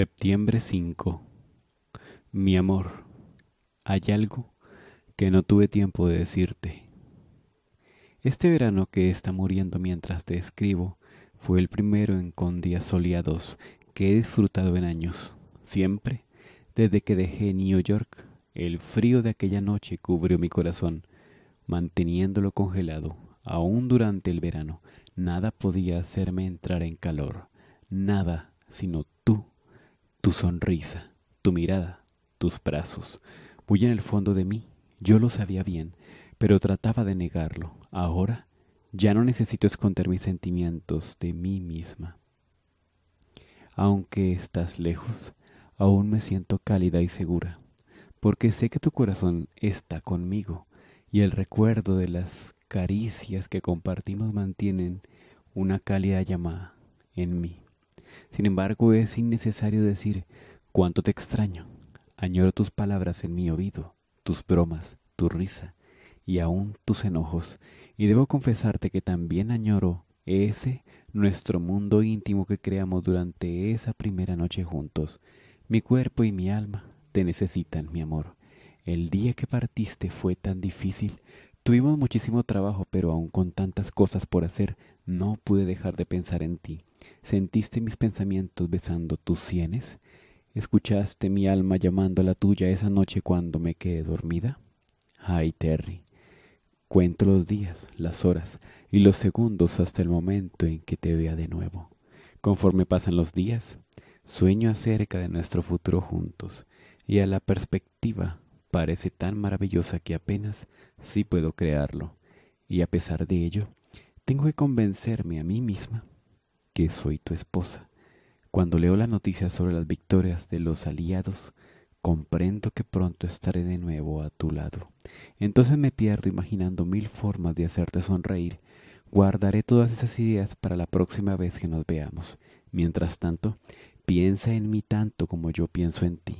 Septiembre 5. Mi amor, hay algo que no tuve tiempo de decirte. Este verano que está muriendo mientras te escribo fue el primero en con días soleados que he disfrutado en años, siempre, desde que dejé New York. El frío de aquella noche cubrió mi corazón, manteniéndolo congelado. Aún durante el verano, nada podía hacerme entrar en calor, nada sino tu sonrisa, tu mirada, tus brazos, muy en el fondo de mí, yo lo sabía bien, pero trataba de negarlo. Ahora ya no necesito esconder mis sentimientos de mí misma. Aunque estás lejos, aún me siento cálida y segura, porque sé que tu corazón está conmigo y el recuerdo de las caricias que compartimos mantienen una cálida llamada en mí. Sin embargo, es innecesario decir cuánto te extraño. Añoro tus palabras en mi oído, tus bromas, tu risa y aún tus enojos. Y debo confesarte que también añoro ese nuestro mundo íntimo que creamos durante esa primera noche juntos. Mi cuerpo y mi alma te necesitan, mi amor. El día que partiste fue tan difícil. Tuvimos muchísimo trabajo, pero aun con tantas cosas por hacer, no pude dejar de pensar en ti. Sentiste mis pensamientos besando tus sienes. Escuchaste mi alma llamando a la tuya esa noche cuando me quedé dormida. Ay, Terry. Cuento los días, las horas y los segundos hasta el momento en que te vea de nuevo. Conforme pasan los días, sueño acerca de nuestro futuro juntos y a la perspectiva parece tan maravillosa que apenas sí puedo crearlo. Y a pesar de ello, tengo que convencerme a mí misma que soy tu esposa. Cuando leo las noticias sobre las victorias de los aliados, comprendo que pronto estaré de nuevo a tu lado. Entonces me pierdo imaginando mil formas de hacerte sonreír. Guardaré todas esas ideas para la próxima vez que nos veamos. Mientras tanto, piensa en mí tanto como yo pienso en ti.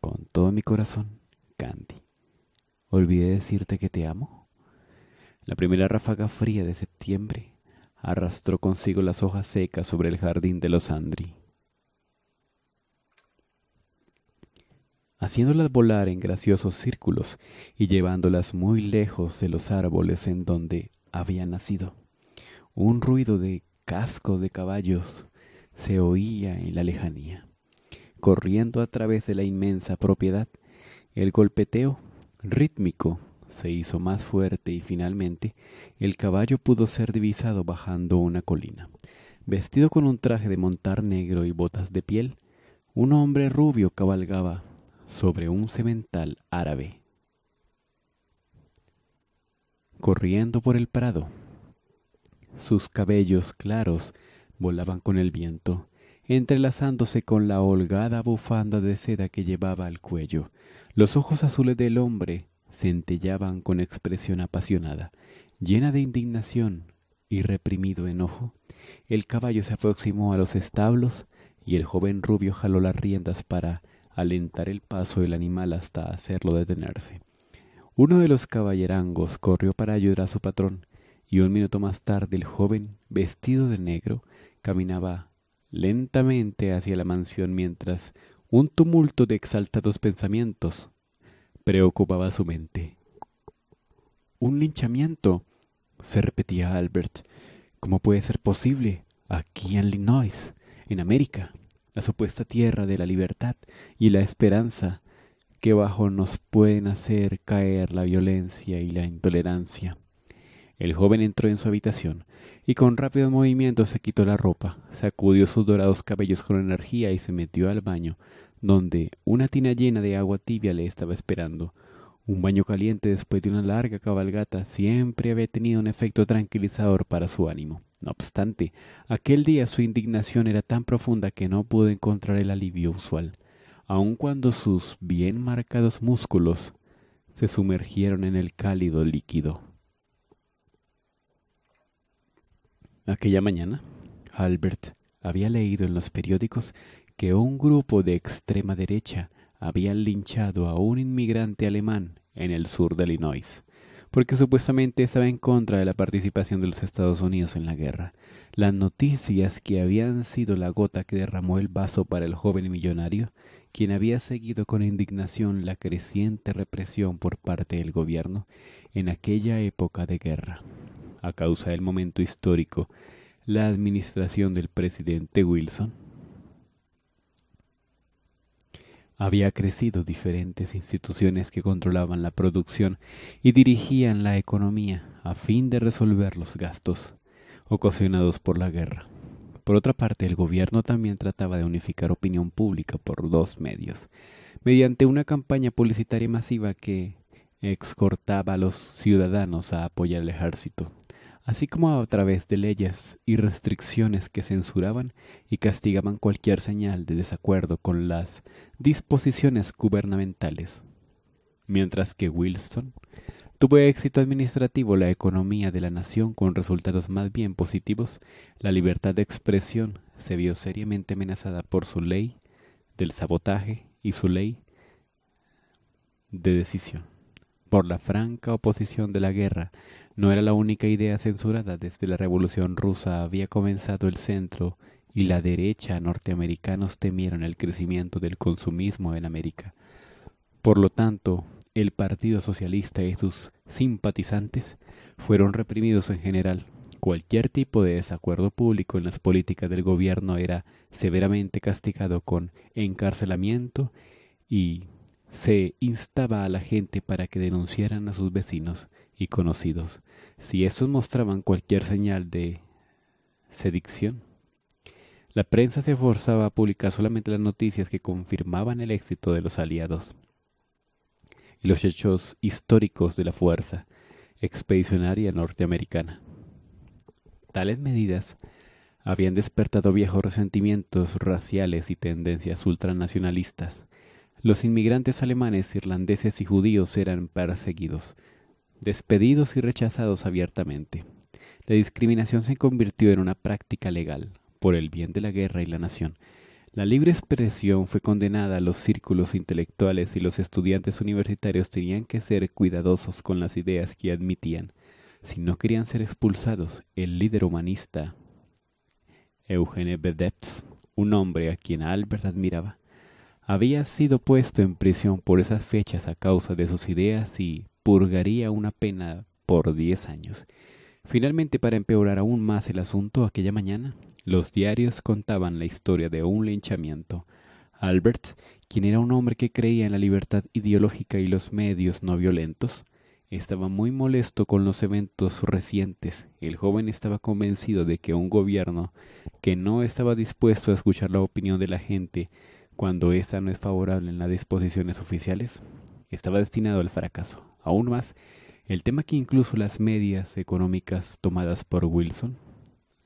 Con todo mi corazón, Candy. Olvidé decirte que te amo. La primera ráfaga fría de septiembre arrastró consigo las hojas secas sobre el jardín de los Andri. haciéndolas volar en graciosos círculos y llevándolas muy lejos de los árboles en donde había nacido. Un ruido de casco de caballos se oía en la lejanía. Corriendo a través de la inmensa propiedad, el golpeteo rítmico se hizo más fuerte y finalmente el caballo pudo ser divisado bajando una colina. Vestido con un traje de montar negro y botas de piel, un hombre rubio cabalgaba sobre un semental árabe, corriendo por el prado. Sus cabellos claros volaban con el viento, entrelazándose con la holgada bufanda de seda que llevaba al cuello. Los ojos azules del hombre centellaban con expresión apasionada, llena de indignación y reprimido enojo. El caballo se aproximó a los establos y el joven rubio jaló las riendas para alentar el paso del animal hasta hacerlo detenerse. Uno de los caballerangos corrió para ayudar a su patrón, y un minuto más tarde el joven, vestido de negro, caminaba lentamente hacia la mansión mientras un tumulto de exaltados pensamientos preocupaba su mente. Un linchamiento, se repetía Albert. ¿Cómo puede ser posible? Aquí en Illinois, en América, la supuesta tierra de la libertad y la esperanza, que bajo nos pueden hacer caer la violencia y la intolerancia. El joven entró en su habitación y con rápido movimiento se quitó la ropa, sacudió sus dorados cabellos con energía y se metió al baño, donde una tina llena de agua tibia le estaba esperando. Un baño caliente después de una larga cabalgata siempre había tenido un efecto tranquilizador para su ánimo. No obstante, aquel día su indignación era tan profunda que no pudo encontrar el alivio usual, aun cuando sus bien marcados músculos se sumergieron en el cálido líquido. Aquella mañana, Albert había leído en los periódicos que un grupo de extrema derecha había linchado a un inmigrante alemán en el sur de Illinois, porque supuestamente estaba en contra de la participación de los Estados Unidos en la guerra. Las noticias que habían sido la gota que derramó el vaso para el joven millonario, quien había seguido con indignación la creciente represión por parte del gobierno en aquella época de guerra. A causa del momento histórico, la administración del presidente Wilson Había crecido diferentes instituciones que controlaban la producción y dirigían la economía a fin de resolver los gastos ocasionados por la guerra. Por otra parte, el gobierno también trataba de unificar opinión pública por dos medios, mediante una campaña publicitaria masiva que exhortaba a los ciudadanos a apoyar al ejército, así como a través de leyes y restricciones que censuraban y castigaban cualquier señal de desacuerdo con las disposiciones gubernamentales. Mientras que Wilson tuvo éxito administrativo la economía de la nación con resultados más bien positivos, la libertad de expresión se vio seriamente amenazada por su ley del sabotaje y su ley de decisión, por la franca oposición de la guerra no era la única idea censurada desde la Revolución rusa, había comenzado el centro y la derecha norteamericanos temieron el crecimiento del consumismo en América. Por lo tanto, el Partido Socialista y sus simpatizantes fueron reprimidos en general. Cualquier tipo de desacuerdo público en las políticas del gobierno era severamente castigado con encarcelamiento y se instaba a la gente para que denunciaran a sus vecinos y conocidos, si estos mostraban cualquier señal de sedición, La prensa se forzaba a publicar solamente las noticias que confirmaban el éxito de los aliados y los hechos históricos de la fuerza expedicionaria norteamericana. Tales medidas habían despertado viejos resentimientos raciales y tendencias ultranacionalistas. Los inmigrantes alemanes, irlandeses y judíos eran perseguidos, despedidos y rechazados abiertamente. La discriminación se convirtió en una práctica legal, por el bien de la guerra y la nación. La libre expresión fue condenada a los círculos intelectuales y los estudiantes universitarios tenían que ser cuidadosos con las ideas que admitían. Si no querían ser expulsados, el líder humanista Eugene Bedeps, un hombre a quien Albert admiraba, había sido puesto en prisión por esas fechas a causa de sus ideas y burgaría una pena por 10 años. Finalmente, para empeorar aún más el asunto, aquella mañana los diarios contaban la historia de un linchamiento. Albert, quien era un hombre que creía en la libertad ideológica y los medios no violentos, estaba muy molesto con los eventos recientes. El joven estaba convencido de que un gobierno que no estaba dispuesto a escuchar la opinión de la gente cuando ésta no es favorable en las disposiciones oficiales, estaba destinado al fracaso aún más el tema que incluso las medidas económicas tomadas por Wilson,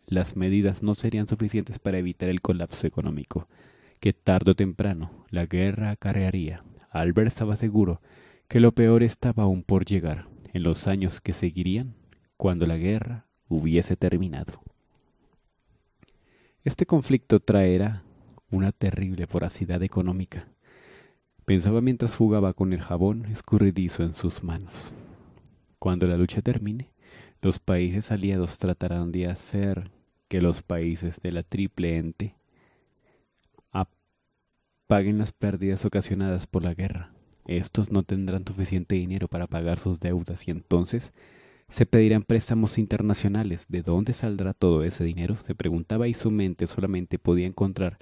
las medidas no serían suficientes para evitar el colapso económico, que tarde o temprano la guerra acarrearía. Albert estaba seguro que lo peor estaba aún por llegar, en los años que seguirían, cuando la guerra hubiese terminado. Este conflicto traerá una terrible voracidad económica Pensaba mientras jugaba con el jabón escurridizo en sus manos. Cuando la lucha termine, los países aliados tratarán de hacer que los países de la triple ente paguen las pérdidas ocasionadas por la guerra. Estos no tendrán suficiente dinero para pagar sus deudas y entonces se pedirán préstamos internacionales. ¿De dónde saldrá todo ese dinero? Se preguntaba y su mente solamente podía encontrar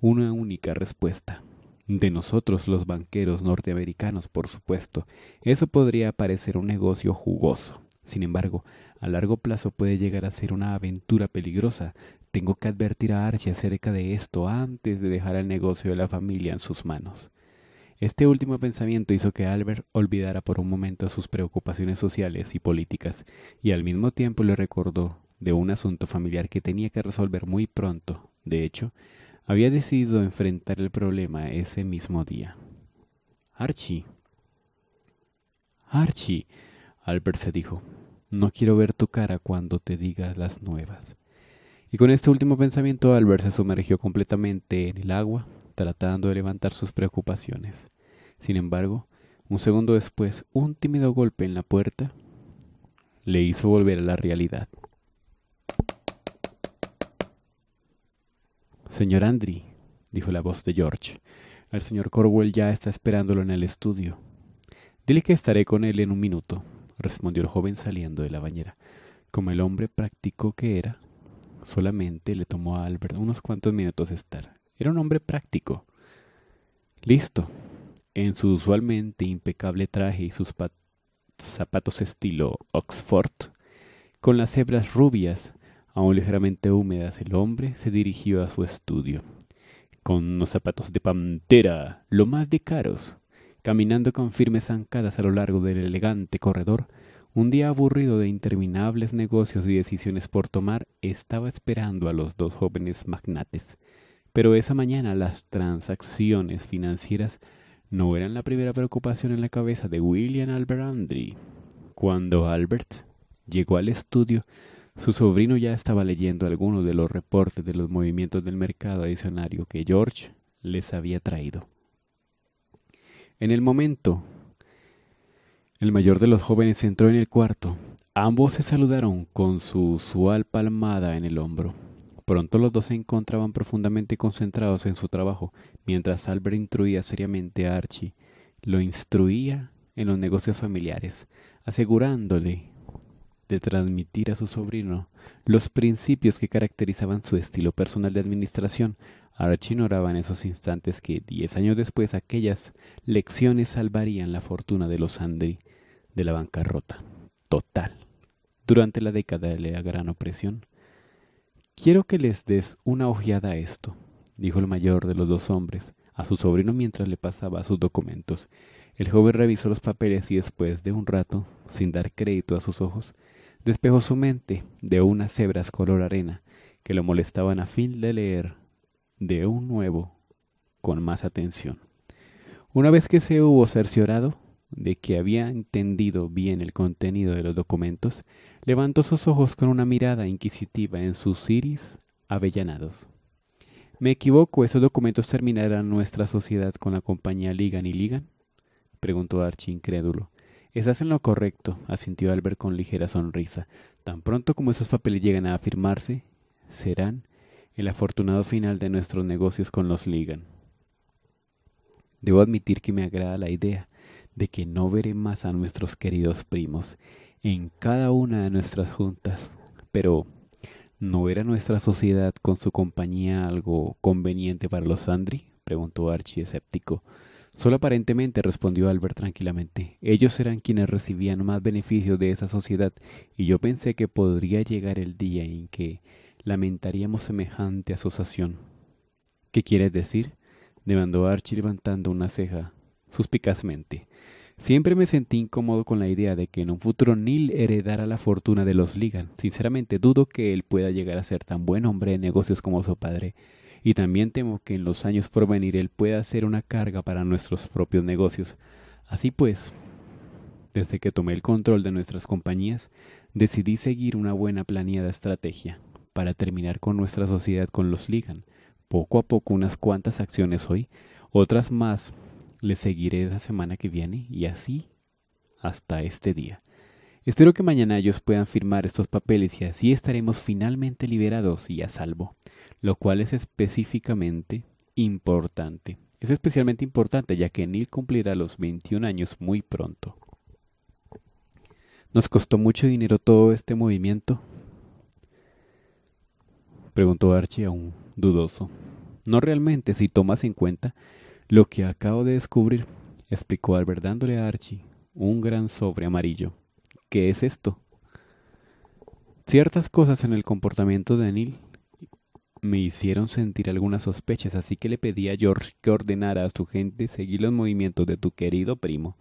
una única respuesta. De nosotros los banqueros norteamericanos, por supuesto. Eso podría parecer un negocio jugoso. Sin embargo, a largo plazo puede llegar a ser una aventura peligrosa. Tengo que advertir a Archie acerca de esto antes de dejar el negocio de la familia en sus manos. Este último pensamiento hizo que Albert olvidara por un momento sus preocupaciones sociales y políticas, y al mismo tiempo le recordó de un asunto familiar que tenía que resolver muy pronto. De hecho, había decidido enfrentar el problema ese mismo día. Archie. Archie. Albert se dijo, no quiero ver tu cara cuando te digas las nuevas. Y con este último pensamiento Albert se sumergió completamente en el agua, tratando de levantar sus preocupaciones. Sin embargo, un segundo después, un tímido golpe en la puerta le hizo volver a la realidad. Señor Andri, dijo la voz de George, el señor Corwell ya está esperándolo en el estudio. Dile que estaré con él en un minuto, respondió el joven saliendo de la bañera. Como el hombre práctico que era, solamente le tomó a Albert unos cuantos minutos estar. Era un hombre práctico. Listo. En su usualmente impecable traje y sus zapatos estilo Oxford, con las hebras rubias aún ligeramente húmedas, el hombre se dirigió a su estudio, con unos zapatos de pantera, lo más de caros, caminando con firmes zancadas a lo largo del elegante corredor. Un día aburrido de interminables negocios y decisiones por tomar, estaba esperando a los dos jóvenes magnates. Pero esa mañana las transacciones financieras no eran la primera preocupación en la cabeza de William Albert Cuando Albert llegó al estudio, su sobrino ya estaba leyendo algunos de los reportes de los movimientos del mercado adicionario que George les había traído. En el momento, el mayor de los jóvenes entró en el cuarto. Ambos se saludaron con su usual palmada en el hombro. Pronto los dos se encontraban profundamente concentrados en su trabajo, mientras Albert instruía seriamente a Archie. Lo instruía en los negocios familiares, asegurándole de transmitir a su sobrino los principios que caracterizaban su estilo personal de administración, Archie en esos instantes que diez años después aquellas lecciones salvarían la fortuna de los Andri de la bancarrota total durante la década de la Gran Opresión. Quiero que les des una ojeada a esto, dijo el mayor de los dos hombres a su sobrino mientras le pasaba sus documentos. El joven revisó los papeles y después de un rato, sin dar crédito a sus ojos, despejó su mente de unas cebras color arena que lo molestaban a fin de leer de un nuevo con más atención. Una vez que se hubo cerciorado de que había entendido bien el contenido de los documentos, levantó sus ojos con una mirada inquisitiva en sus iris avellanados. ¿Me equivoco? ¿Esos documentos terminarán nuestra sociedad con la compañía Ligan y Ligan? preguntó Archie incrédulo. Es en lo correcto, asintió Albert con ligera sonrisa. Tan pronto como esos papeles lleguen a afirmarse, serán el afortunado final de nuestros negocios con los Ligan. Debo admitir que me agrada la idea de que no veré más a nuestros queridos primos en cada una de nuestras juntas, pero ¿no era nuestra sociedad con su compañía algo conveniente para los Sandri? preguntó Archie escéptico. Solo aparentemente respondió Albert tranquilamente. Ellos eran quienes recibían más beneficios de esa sociedad, y yo pensé que podría llegar el día en que lamentaríamos semejante asociación. ¿Qué quieres decir? demandó Archie levantando una ceja, suspicazmente. Siempre me sentí incómodo con la idea de que en un futuro Neil heredara la fortuna de los Ligan. Sinceramente dudo que él pueda llegar a ser tan buen hombre de negocios como su padre y también temo que en los años por venir él pueda ser una carga para nuestros propios negocios. Así pues, desde que tomé el control de nuestras compañías, decidí seguir una buena planeada estrategia para terminar con nuestra sociedad con los Ligan. Poco a poco unas cuantas acciones hoy, otras más les seguiré la semana que viene y así hasta este día. Espero que mañana ellos puedan firmar estos papeles y así estaremos finalmente liberados y a salvo lo cual es específicamente importante. Es especialmente importante ya que Neil cumplirá los 21 años muy pronto. ¿Nos costó mucho dinero todo este movimiento? Preguntó Archie a un dudoso. No realmente, si tomas en cuenta lo que acabo de descubrir, explicó Albert dándole a Archie un gran sobre amarillo. ¿Qué es esto? Ciertas cosas en el comportamiento de Neil me hicieron sentir algunas sospechas, así que le pedí a George que ordenara a su gente seguir los movimientos de tu querido primo.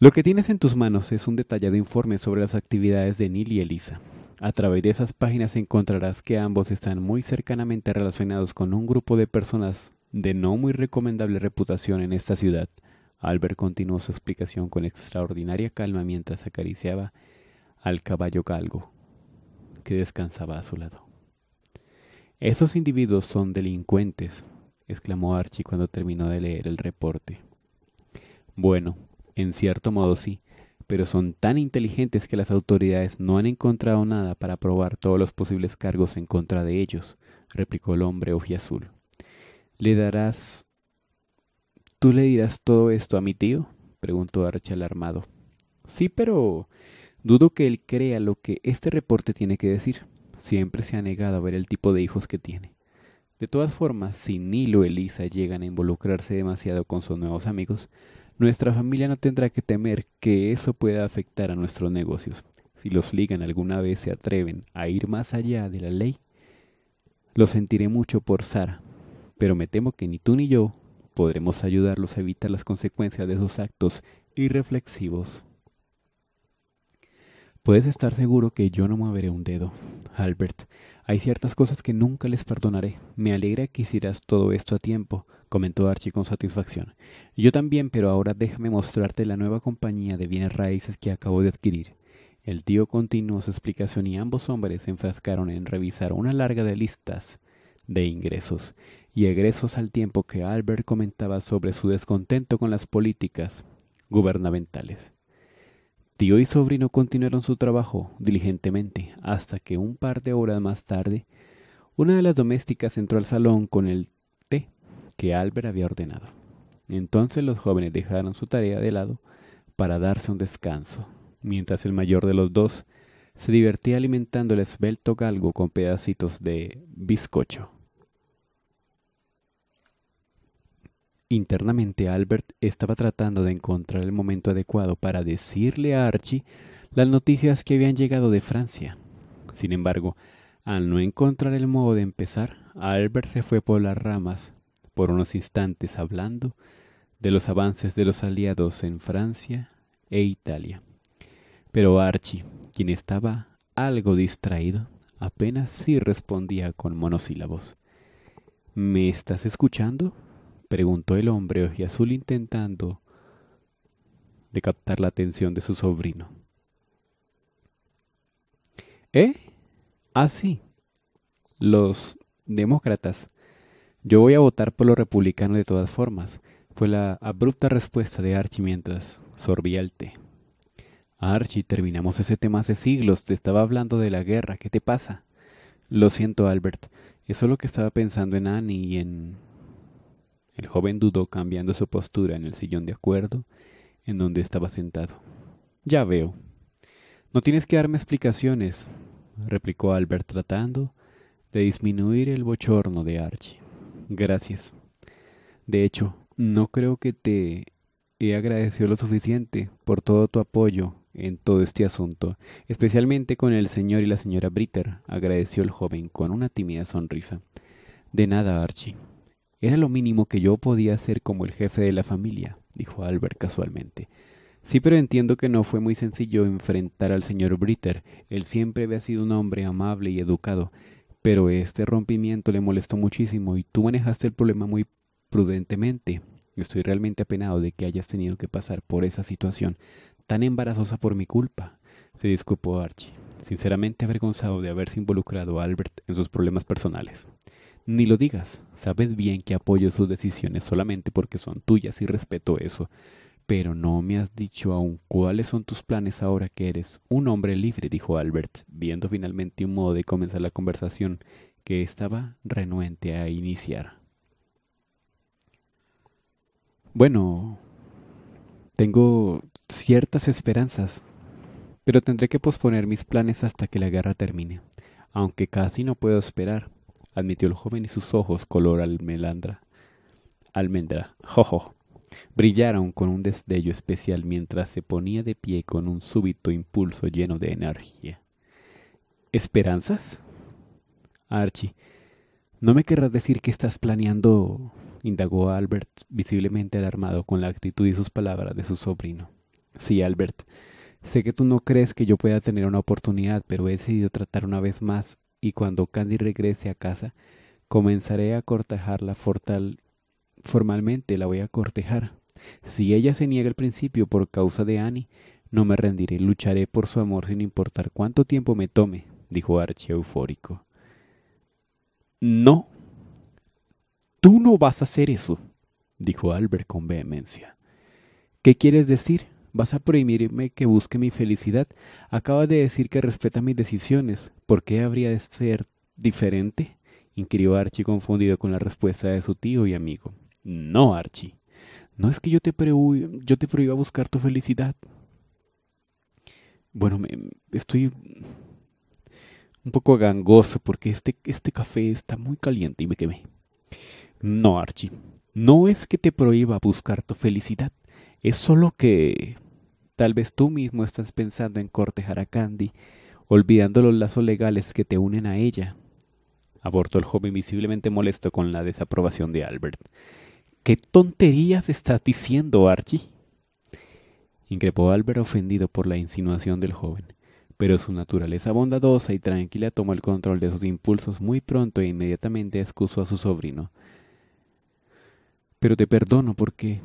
Lo que tienes en tus manos es un detallado informe sobre las actividades de Neil y Elisa. A través de esas páginas encontrarás que ambos están muy cercanamente relacionados con un grupo de personas de no muy recomendable reputación en esta ciudad. Albert continuó su explicación con extraordinaria calma mientras acariciaba al caballo galgo que descansaba a su lado. Esos individuos son delincuentes, exclamó Archie cuando terminó de leer el reporte. Bueno, en cierto modo sí, pero son tan inteligentes que las autoridades no han encontrado nada para probar todos los posibles cargos en contra de ellos, replicó el hombre ojiazul. ¿Le darás... ¿Tú le dirás todo esto a mi tío? preguntó Archie alarmado. Sí, pero... dudo que él crea lo que este reporte tiene que decir siempre se ha negado a ver el tipo de hijos que tiene. De todas formas, si Nilo y Elisa llegan a involucrarse demasiado con sus nuevos amigos, nuestra familia no tendrá que temer que eso pueda afectar a nuestros negocios. Si los ligan alguna vez se atreven a ir más allá de la ley, lo sentiré mucho por Sara, pero me temo que ni tú ni yo podremos ayudarlos a evitar las consecuencias de esos actos irreflexivos. Puedes estar seguro que yo no moveré un dedo, Albert. Hay ciertas cosas que nunca les perdonaré. Me alegra que hicieras todo esto a tiempo, comentó Archie con satisfacción. Yo también, pero ahora déjame mostrarte la nueva compañía de bienes raíces que acabo de adquirir. El tío continuó su explicación y ambos hombres se enfrascaron en revisar una larga de listas de ingresos y egresos al tiempo que Albert comentaba sobre su descontento con las políticas gubernamentales. Tío y sobrino continuaron su trabajo diligentemente hasta que un par de horas más tarde una de las domésticas entró al salón con el té que Albert había ordenado. Entonces los jóvenes dejaron su tarea de lado para darse un descanso, mientras el mayor de los dos se divertía alimentando el esbelto galgo con pedacitos de bizcocho. Internamente Albert estaba tratando de encontrar el momento adecuado para decirle a Archie las noticias que habían llegado de Francia. Sin embargo, al no encontrar el modo de empezar, Albert se fue por las ramas por unos instantes hablando de los avances de los aliados en Francia e Italia. Pero Archie, quien estaba algo distraído, apenas sí respondía con monosílabos. ¿Me estás escuchando? preguntó el hombre ojiazul intentando de captar la atención de su sobrino. ¿Eh? Ah, sí. los demócratas. Yo voy a votar por los republicanos de todas formas, fue la abrupta respuesta de Archie mientras sorbía el té. Archie, terminamos ese tema hace siglos, te estaba hablando de la guerra, ¿qué te pasa? Lo siento, Albert, eso es lo que estaba pensando en Annie y en el joven dudó cambiando su postura en el sillón de acuerdo en donde estaba sentado. Ya veo. No tienes que darme explicaciones, replicó Albert tratando de disminuir el bochorno de Archie. Gracias. De hecho, no creo que te he agradecido lo suficiente por todo tu apoyo en todo este asunto, especialmente con el señor y la señora Britter, agradeció el joven con una tímida sonrisa. De nada, Archie. Era lo mínimo que yo podía hacer como el jefe de la familia, dijo Albert casualmente. Sí, pero entiendo que no fue muy sencillo enfrentar al señor Britter. Él siempre había sido un hombre amable y educado, pero este rompimiento le molestó muchísimo y tú manejaste el problema muy prudentemente. Estoy realmente apenado de que hayas tenido que pasar por esa situación tan embarazosa por mi culpa, se disculpó Archie, sinceramente avergonzado de haberse involucrado a Albert en sus problemas personales ni lo digas. Sabes bien que apoyo sus decisiones solamente porque son tuyas y respeto eso. Pero no me has dicho aún cuáles son tus planes ahora que eres un hombre libre, dijo Albert, viendo finalmente un modo de comenzar la conversación que estaba renuente a iniciar. Bueno, tengo ciertas esperanzas, pero tendré que posponer mis planes hasta que la guerra termine, aunque casi no puedo esperar admitió el joven y sus ojos color almendra. Almendra, jojo, brillaron con un desdello especial mientras se ponía de pie con un súbito impulso lleno de energía. ¿Esperanzas? Archie, ¿no me querrás decir que estás planeando? indagó Albert, visiblemente alarmado con la actitud y sus palabras de su sobrino. Sí, Albert. Sé que tú no crees que yo pueda tener una oportunidad, pero he decidido tratar una vez más y cuando Candy regrese a casa, comenzaré a cortejarla formalmente la voy a cortejar. Si ella se niega al principio por causa de Annie, no me rendiré, lucharé por su amor sin importar cuánto tiempo me tome, dijo Archie eufórico. No, tú no vas a hacer eso, dijo Albert con vehemencia. ¿Qué quieres decir? ¿Vas a prohibirme que busque mi felicidad? Acabas de decir que respeta mis decisiones. ¿Por qué habría de ser diferente? inquirió Archie confundido con la respuesta de su tío y amigo. No, Archie. No es que yo te, yo te prohíba buscar tu felicidad. Bueno, me, estoy un poco gangoso porque este, este café está muy caliente y me quemé. No, Archie. No es que te prohíba buscar tu felicidad. Es solo que Tal vez tú mismo estás pensando en cortejar a Candy, olvidando los lazos legales que te unen a ella. Abortó el joven visiblemente molesto con la desaprobación de Albert. ¿Qué tonterías estás diciendo, Archie? increpó Albert ofendido por la insinuación del joven, pero su naturaleza bondadosa y tranquila tomó el control de sus impulsos muy pronto e inmediatamente excusó a su sobrino. Pero te perdono porque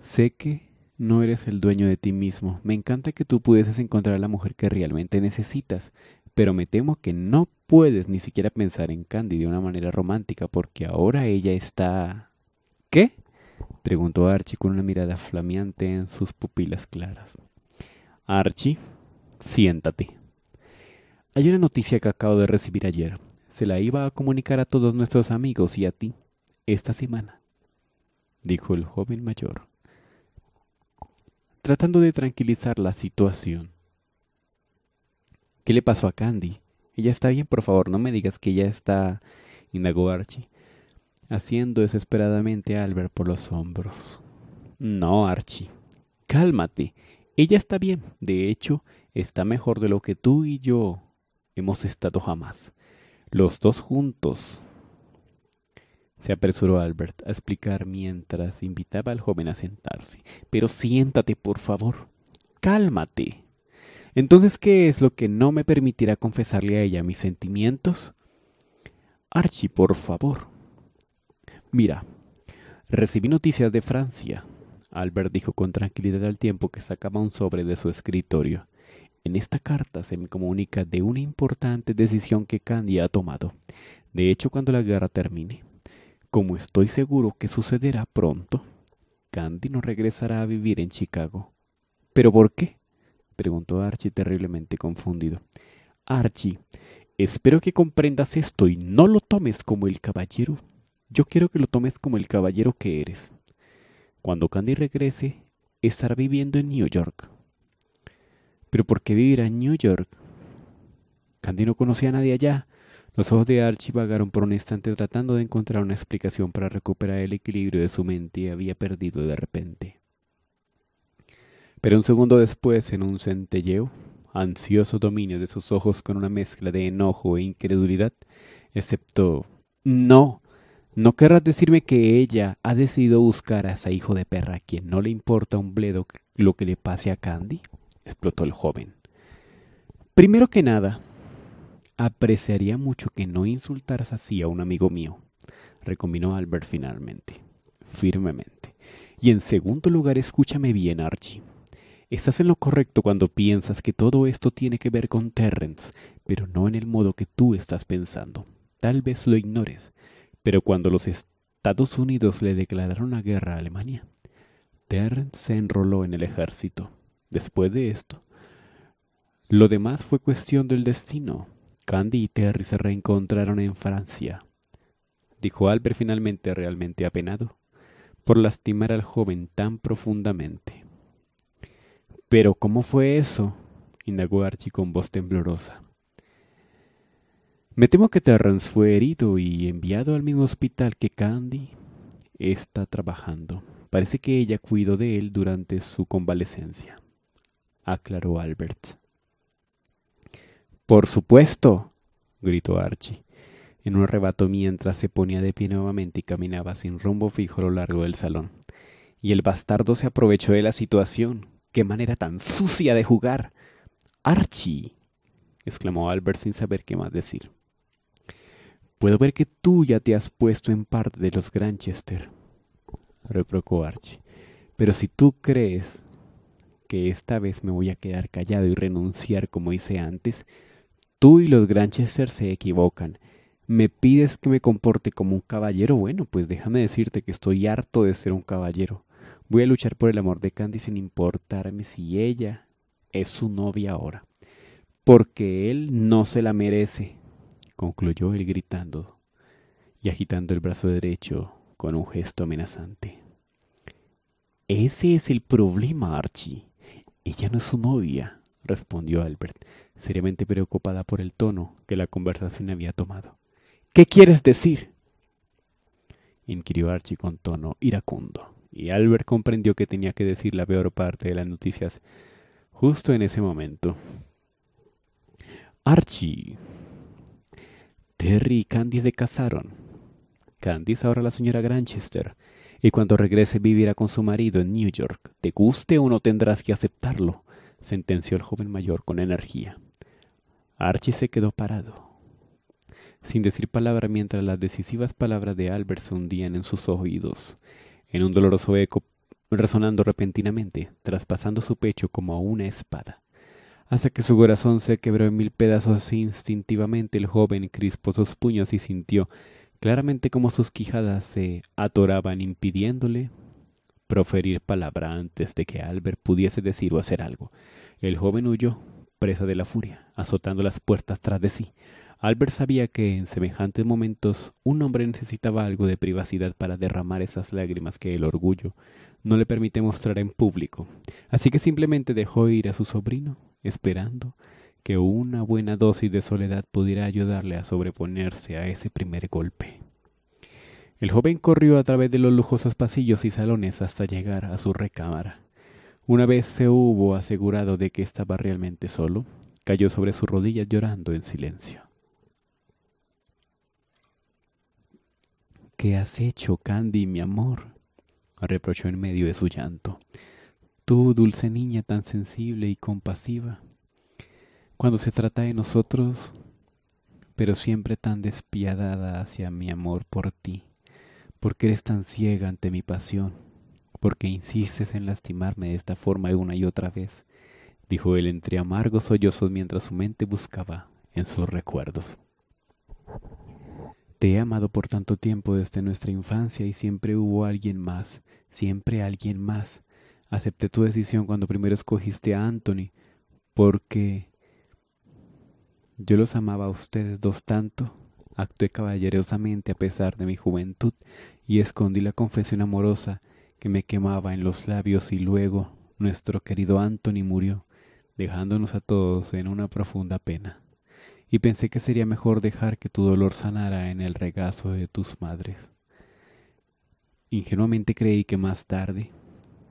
sé que no eres el dueño de ti mismo. Me encanta que tú pudieses encontrar a la mujer que realmente necesitas, pero me temo que no puedes ni siquiera pensar en Candy de una manera romántica porque ahora ella está... ¿Qué? preguntó Archie con una mirada flameante en sus pupilas claras. Archie, siéntate. Hay una noticia que acabo de recibir ayer. Se la iba a comunicar a todos nuestros amigos y a ti esta semana, dijo el joven mayor tratando de tranquilizar la situación. ¿Qué le pasó a Candy? Ella está bien, por favor, no me digas que ella está, indagó Archie, haciendo desesperadamente a Albert por los hombros. No, Archie, cálmate. Ella está bien, de hecho, está mejor de lo que tú y yo hemos estado jamás. Los dos juntos se apresuró Albert a explicar mientras invitaba al joven a sentarse. Pero siéntate, por favor. Cálmate. Entonces, ¿qué es lo que no me permitirá confesarle a ella mis sentimientos? Archie, por favor. Mira, recibí noticias de Francia. Albert dijo con tranquilidad al tiempo que sacaba un sobre de su escritorio. En esta carta se me comunica de una importante decisión que Candy ha tomado. De hecho, cuando la guerra termine, como estoy seguro que sucederá pronto, Candy no regresará a vivir en Chicago. ¿Pero por qué? preguntó Archie terriblemente confundido. Archie, espero que comprendas esto y no lo tomes como el caballero. Yo quiero que lo tomes como el caballero que eres. Cuando Candy regrese, estará viviendo en New York. ¿Pero por qué vivirá en New York? Candy no conocía a nadie allá los ojos de Archie vagaron por un instante tratando de encontrar una explicación para recuperar el equilibrio de su mente y había perdido de repente. Pero un segundo después, en un centelleo, ansioso dominio de sus ojos con una mezcla de enojo e incredulidad, excepto No. ¿No querrás decirme que ella ha decidido buscar a ese hijo de perra a quien no le importa un bledo lo que le pase a Candy? explotó el joven. Primero que nada, Apreciaría mucho que no insultaras así a un amigo mío, recombinó Albert finalmente, firmemente. Y en segundo lugar, escúchame bien, Archie. Estás en lo correcto cuando piensas que todo esto tiene que ver con Terrence, pero no en el modo que tú estás pensando. Tal vez lo ignores, pero cuando los Estados Unidos le declararon la guerra a Alemania, Terrence se enroló en el ejército. Después de esto, lo demás fue cuestión del destino. Candy y Terry se reencontraron en Francia, dijo Albert finalmente realmente apenado por lastimar al joven tan profundamente. Pero ¿cómo fue eso? indagó Archie con voz temblorosa. Me temo que Terrence fue herido y enviado al mismo hospital que Candy está trabajando. Parece que ella cuidó de él durante su convalecencia, aclaró Albert. Por supuesto, gritó Archie, en un arrebato mientras se ponía de pie nuevamente y caminaba sin rumbo fijo a lo largo del salón. Y el bastardo se aprovechó de la situación. ¡Qué manera tan sucia de jugar! Archie, exclamó Albert sin saber qué más decir. Puedo ver que tú ya te has puesto en parte de los Granchester, reprocó Archie. Pero si tú crees que esta vez me voy a quedar callado y renunciar como hice antes, Tú y los Granchester se equivocan. ¿Me pides que me comporte como un caballero? Bueno, pues déjame decirte que estoy harto de ser un caballero. Voy a luchar por el amor de Candy sin importarme si ella es su novia ahora. Porque él no se la merece, concluyó él gritando y agitando el brazo derecho con un gesto amenazante. Ese es el problema, Archie. Ella no es su novia, respondió Albert seriamente preocupada por el tono que la conversación había tomado. ¿Qué quieres decir? inquirió Archie con tono iracundo, y Albert comprendió que tenía que decir la peor parte de las noticias justo en ese momento. Archie. Terry y Candice se casaron. Candice ahora la señora Granchester. Y cuando regrese vivirá con su marido en New York. Te guste o no tendrás que aceptarlo, sentenció el joven mayor con energía. Archie se quedó parado, sin decir palabra mientras las decisivas palabras de Albert se hundían en sus oídos, en un doloroso eco resonando repentinamente, traspasando su pecho como una espada, hasta que su corazón se quebró en mil pedazos e instintivamente el joven crispó sus puños y sintió claramente como sus quijadas se atoraban impidiéndole proferir palabra antes de que Albert pudiese decir o hacer algo. El joven huyó, presa de la furia, azotando las puertas tras de sí. Albert sabía que en semejantes momentos un hombre necesitaba algo de privacidad para derramar esas lágrimas que el orgullo no le permite mostrar en público, así que simplemente dejó ir a su sobrino, esperando que una buena dosis de soledad pudiera ayudarle a sobreponerse a ese primer golpe. El joven corrió a través de los lujosos pasillos y salones hasta llegar a su recámara. Una vez se hubo asegurado de que estaba realmente solo, cayó sobre sus rodillas llorando en silencio. ¿Qué has hecho, Candy, mi amor? reprochó en medio de su llanto. Tú, dulce niña tan sensible y compasiva, cuando se trata de nosotros, pero siempre tan despiadada hacia mi amor por ti, porque eres tan ciega ante mi pasión porque insistes en lastimarme de esta forma una y otra vez, dijo él entre amargos sollozos mientras su mente buscaba en sus recuerdos. Te he amado por tanto tiempo desde nuestra infancia y siempre hubo alguien más, siempre alguien más. Acepté tu decisión cuando primero escogiste a Anthony, porque yo los amaba a ustedes dos tanto. Actué caballerosamente a pesar de mi juventud y escondí la confesión amorosa que me quemaba en los labios y luego nuestro querido Anthony murió, dejándonos a todos en una profunda pena. Y pensé que sería mejor dejar que tu dolor sanara en el regazo de tus madres. Ingenuamente creí que más tarde,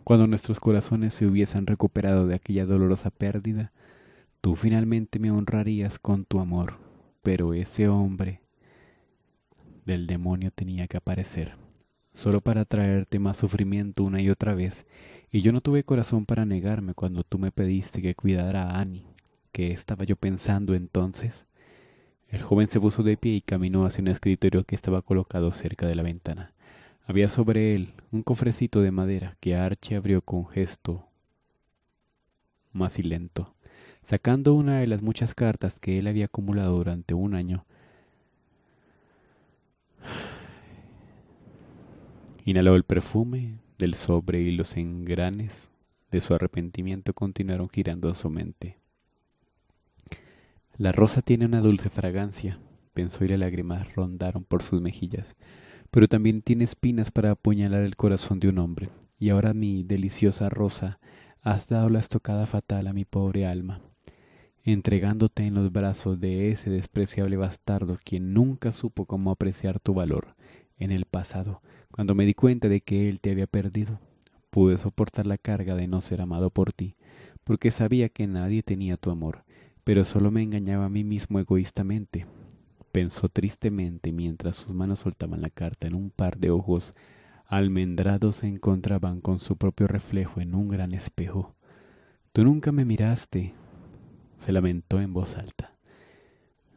cuando nuestros corazones se hubiesen recuperado de aquella dolorosa pérdida, tú finalmente me honrarías con tu amor, pero ese hombre del demonio tenía que aparecer solo para traerte más sufrimiento una y otra vez, y yo no tuve corazón para negarme cuando tú me pediste que cuidara a Annie. ¿Qué estaba yo pensando entonces? El joven se puso de pie y caminó hacia un escritorio que estaba colocado cerca de la ventana. Había sobre él un cofrecito de madera que Archie abrió con gesto más y lento. Sacando una de las muchas cartas que él había acumulado durante un año, Inhaló el perfume del sobre y los engranes de su arrepentimiento continuaron girando en su mente. La rosa tiene una dulce fragancia, pensó y las lágrimas rondaron por sus mejillas, pero también tiene espinas para apuñalar el corazón de un hombre. Y ahora mi deliciosa rosa, has dado la estocada fatal a mi pobre alma, entregándote en los brazos de ese despreciable bastardo quien nunca supo cómo apreciar tu valor en el pasado, cuando me di cuenta de que él te había perdido. Pude soportar la carga de no ser amado por ti, porque sabía que nadie tenía tu amor, pero solo me engañaba a mí mismo egoístamente. Pensó tristemente mientras sus manos soltaban la carta en un par de ojos almendrados se encontraban con su propio reflejo en un gran espejo. Tú nunca me miraste, se lamentó en voz alta,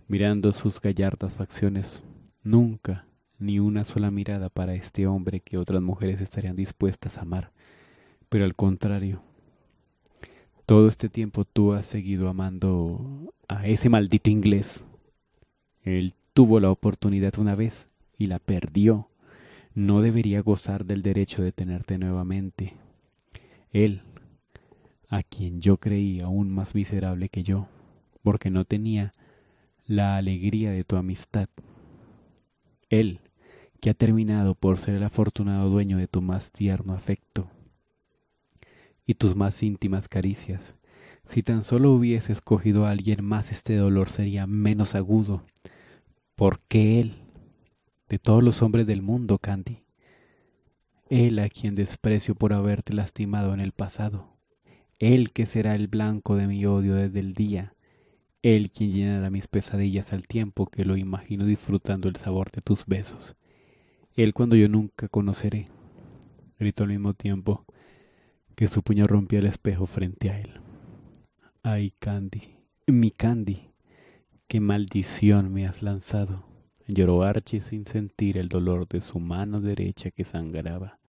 mirando sus gallardas facciones. Nunca ni una sola mirada para este hombre que otras mujeres estarían dispuestas a amar, pero al contrario, todo este tiempo tú has seguido amando a ese maldito inglés. Él tuvo la oportunidad una vez y la perdió. No debería gozar del derecho de tenerte nuevamente. Él, a quien yo creí aún más miserable que yo, porque no tenía la alegría de tu amistad. Él, que ha terminado por ser el afortunado dueño de tu más tierno afecto y tus más íntimas caricias. Si tan solo hubiese escogido a alguien más, este dolor sería menos agudo. porque él? De todos los hombres del mundo, Candy. Él a quien desprecio por haberte lastimado en el pasado. Él que será el blanco de mi odio desde el día. Él quien llenará mis pesadillas al tiempo que lo imagino disfrutando el sabor de tus besos él cuando yo nunca conoceré, gritó al mismo tiempo que su puño rompía el espejo frente a él. Ay, Candy, mi Candy, qué maldición me has lanzado, lloró Archie sin sentir el dolor de su mano derecha que sangraba.